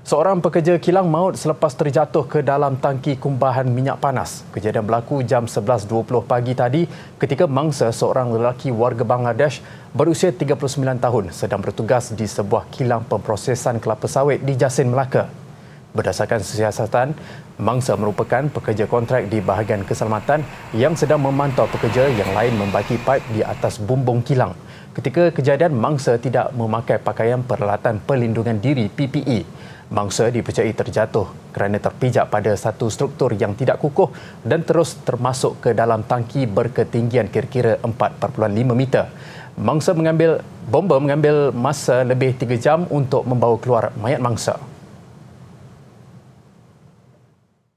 Seorang pekerja kilang maut selepas terjatuh ke dalam tangki kumbahan minyak panas. Kejadian berlaku jam 11.20 pagi tadi ketika mangsa seorang lelaki warga Bangladesh berusia 39 tahun sedang bertugas di sebuah kilang pemprosesan kelapa sawit di Jasin Melaka. Berdasarkan siasatan, mangsa merupakan pekerja kontrak di bahagian keselamatan yang sedang memantau pekerja yang lain membaiki pipe di atas bumbung kilang ketika kejadian mangsa tidak memakai pakaian peralatan pelindungan diri PPE. Mangsa dipercayai terjatuh kerana terpijak pada satu struktur yang tidak kukuh dan terus termasuk ke dalam tangki berketinggian kira-kira 4.5 meter. Mangsa mengambil bomba mengambil masa lebih 3 jam untuk membawa keluar mayat mangsa.